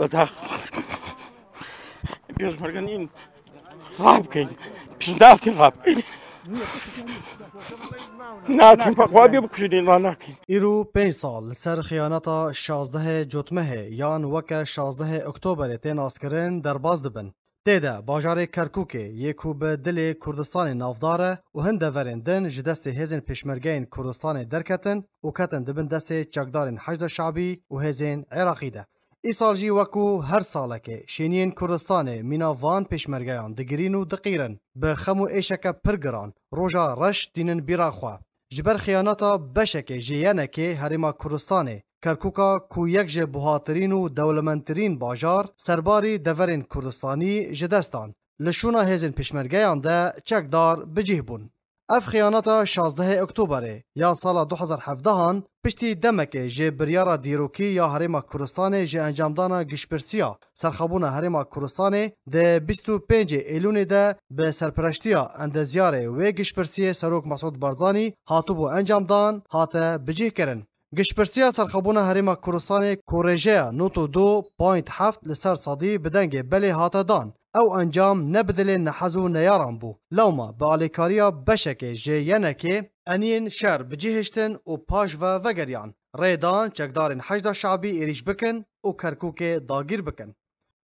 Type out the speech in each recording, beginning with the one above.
Bak. Без марганин лапкой. Пизда ты лапкой. ناتین پخوابی بکشیدین و نکین ایرو پنج سال سر خیانتا 16 جتمه یان وک 16 اکتبر تین آسکرین در باز دبن تیدا باجار کرکوک یکو به دل کردستان نافداره و هنده ورندن جه دست هزین پیشمرگین کردستان درکتن و کتن دبن دست چکدارین حشد شعبی و هزین عراقی ده Îsal jî weku her salekê şeniyên Kurdistanê mîna van pêşmergeyan digirîn û diqîrin bi xem û êşeke pir giran roja reş dînin bîra xwe. Ji ber xiyanata beşekê ji yenekê herêma Kurdistanê Kerkuka ku yek ji buhatirîn û dewlementirîn bajar serbarî deverên Kurdistanî ji destan. Li şûna hêzên pêşmergeyan de çekdar bicih bûn. اف خیانتا 16 اکتبر یا سال 2017 هان پشتی دمکه جه بریارا دیروکی یا هرما کردستان جه انجامدانا گشپرسیا سرخبون هرما کردستان ده 25 ایلون ده به سرپرشتیا اندزیار و گشپرسی سروک مسعود برزانی هاتو بو انجامدان هاته بجه کرن. گشپرسیا سرخبون هرما کردستان کورژه نوتو دو پاینت هفت لسر صدی بدنگ بلی هاته دان. ew encam nebidilê nehezû neyaran bû lewma bi alêkariya beşekê jê yenekê eniyên şer bicihiştin û paş ve vegeriyan rêdan çekdarên hejda şeibî êrîş bikin û Kerkûkê dagir bikin.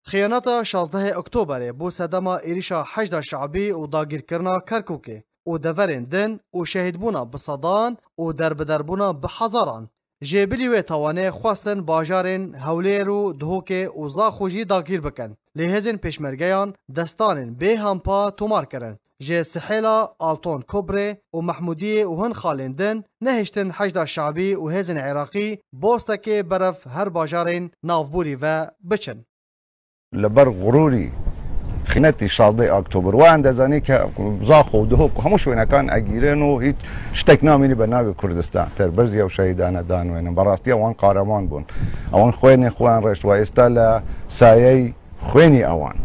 Xeyanata 16 Oktoberê bu sedema êrişa hejda şeibî û dagirkirina Kerkûkê û deverên din û şehidbûna bi sedan û derbederbûna bi hezaran Jêbilî wê tawanê xwestin bajarên hewlêr û dihokê û zaxû jî dagir bikin. li hêzên pêşmergeyan destanên bêhampa tomar kirin. Ji sihêla Alton Kobrê û Mehmûdiyê û hin xalên din nehêştin hejda şabî û hêzên Iraqî bostekê beref her bajarên navbûrî ve biçin. Li ber gurûrî خینەتی شادی ئۆکتۆبر وان دەزانی کە زاخ و دهۆک هەموو شوێنەکان ئەگیرێن و هیچ شتێک نامینی بە ناوی کوردستان تەربەرزی ئەو شەیدانەدانوێنن بەڕاستی ئەوان قارەمان بوون ئەوان خوێنی خۆیان ڕێشت و ئێستا لە سایەی خوێنی ئەوان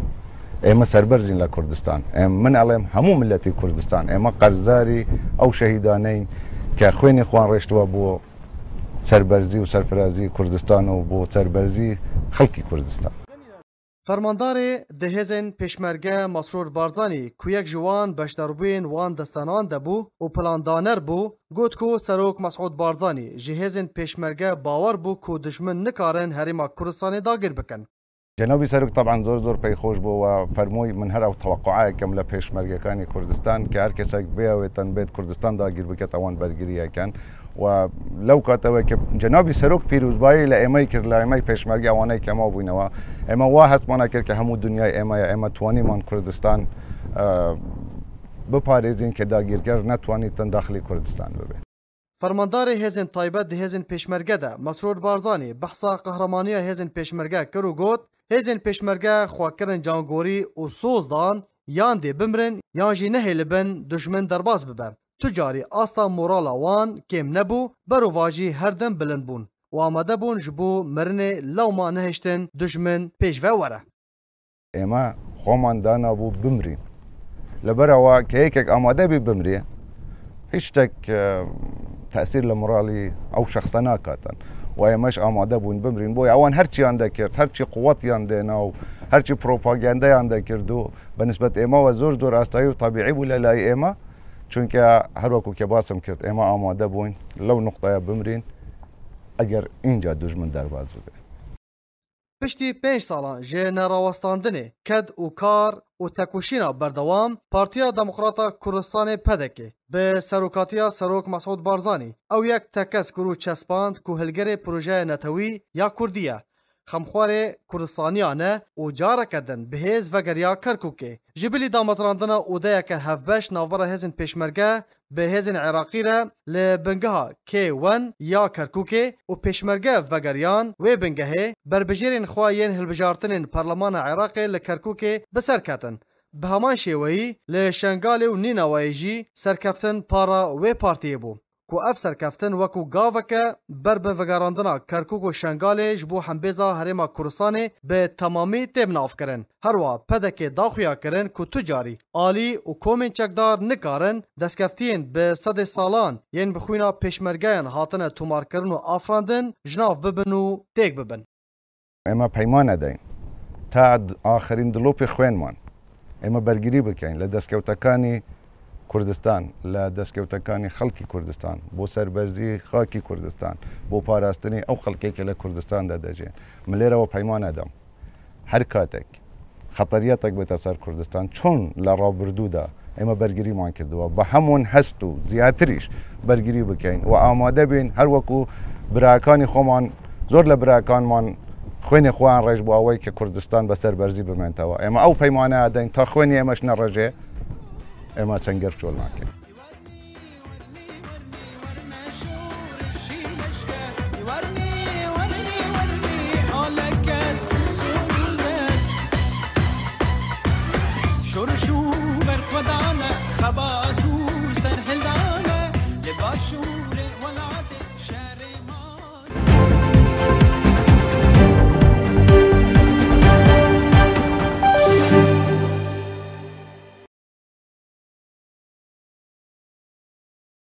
ئێمە سربەرزین لە کوردستان ئەم من ئەڵێم هەموو ملەتی کوردستان ئێمە قەرزداری ئەو شەهیدانەین کە خوێنی خوان ڕێشتوە بۆ سربەرزی و سەرفرازی کوردستان و بۆ سربەرزی خەڵکی کوردستان فەرماندارێ دەهێزن پێشمەرگە مەسرۆر بارزانانی کویەک جوان بەشدەربووین وان دەستانان دەبوو و پلاندانەر بوو گوت و سەرۆک مەسعود بارزانانی ژهێزن پێشمەرگە باوەڕ بوو و دژمن نکارن هەریما کوردستانی داگیر بکەن جەنەوی سەرک تاعاان زۆر زۆر پێی خۆش بووە فەرمۆی من هەر ئەو تەوەقعایەکەم لە پێشمەرگەکانی کوردستان کە هەر کەسێک بێوێتەن بێت کوردستان داگیر بکەێت ئەوان بەرگریەکەن و لەو کاتەوەی کە جەنابی سەرۆک پیرروزبایی لە ئێمەی کرد لە ئێمەی پێشمەرگی ئەوانەی کەما بووینەوە ئێمە وا هەستمانە کرد کە هەموو دنیای ئێمەیە ئێمە توانیمان کوردستان بپارێزین کە داگیرگەر ناتوانیت تەنداخلی کوردستان ببێت. فەرمانداری هێزن تایبەت هێزن پێشمەرگەدا مەسرۆر بارزانانی بەحسا قەهرەمانە هێزن پێشمەرگە کەر و گوت Hêzên pêşmerge xwakirin cangorî û soz dan yan dê bimrin yan jî nehêlibin duşmin derbas bibe. Tu carî asta morala wan kêm nebû, berova jî her dem bilind bûn û amade bûn ji bo mirinê lewma nehiştin duşmin pêşve were. Ême xwaman dana bû bimrîn. Li berawa keyekek amade bî bimriye, هیچ شتێک تاثیر لە مڕالی ئەو شخصە ناکاتن وای مش آماده بون بمرین بوی اوان هر چی انده کرد هر چی قوت انده ناو هر چی پروپاگنده انده کردو به نسبت اما و زور دور استایی طبیعی بوله لای اما چون که هر وکو که باسم کرد اما آماده بون لو نقطه بمرین اگر اینجا دشمن در باز بده Piştî pênc salan ji nerawestandinê, ked û kar û tekuşîna berdewam Partiya Demokrata Kurdistanê pedekê bi serokatiya Serok Mesud Barzanî ew yek tekes kuru çespand ku hilgerê projeyê netewî ya Kurdiye Xemxwarê Kuristaniya ne û careke din bi hêz vegeriya Kerkûkê. Ji bilî damatrandina odeyeke hevbeş navbera hêzên pêşmerge bi hêzên Iraqî re li bingeha K1 ya Kerkûkê û pêşmerge vegeriyan wê bingehê berbijêrên xwe yên hilbijartinên Parlamena Iraqê li Kerkûkê bi ser ketin. Bi heman şêweyî li Şengalê û Nînawayê jî serkeftin para wê partiyê bû. ku ev serkeftin wekû gaveke ber bi vegerandina Kerkûk û Şengalê ji bo hembêza herêma Kursanê bi temamî têm navkirin. Herwa pedekê daxuya kirin ku tu carî alî û komên çekdar nikarin destkeftiyên bi sedê salan yên bixwîna pêşmergeyan hatine tomarkirin û afrandin ji nav bibin û têk bibin. ئێمە پەیمان ئەدەین تا ئاخرین دلۆپی خوێنمان ئێمە بەرگری بکەین لە دەستکەوتەکانی کوردستان لە دەستکەوتەکانی خەڵکی کوردستان بۆ سربەرزی خاکی کوردستان بۆ پاراستنی ئەو خەڵکێکە لە کوردستاندا دەژێن من لێرەوە پەیمانەدەم هەر کاتێک خەتەریەتێک بێتە سەر کوردستان چۆن لە ڕابردوودا ئێمە بەرگریمان کردووە بە هەمون هەست و زیاتریش بەرگری بکەین و ئامادە بین هەروەکو براکانی خۆمان زۆر لە براکانمان خوێنی خۆیان ڕێژ بۆ ئەوەی کە کوردستان بەسەر بەرزی بمێنتەوە ئێمە ئەو پەیمانە دەین تا خوێنی ئێمەش نەڕێژێ اما څنګه چول ماکه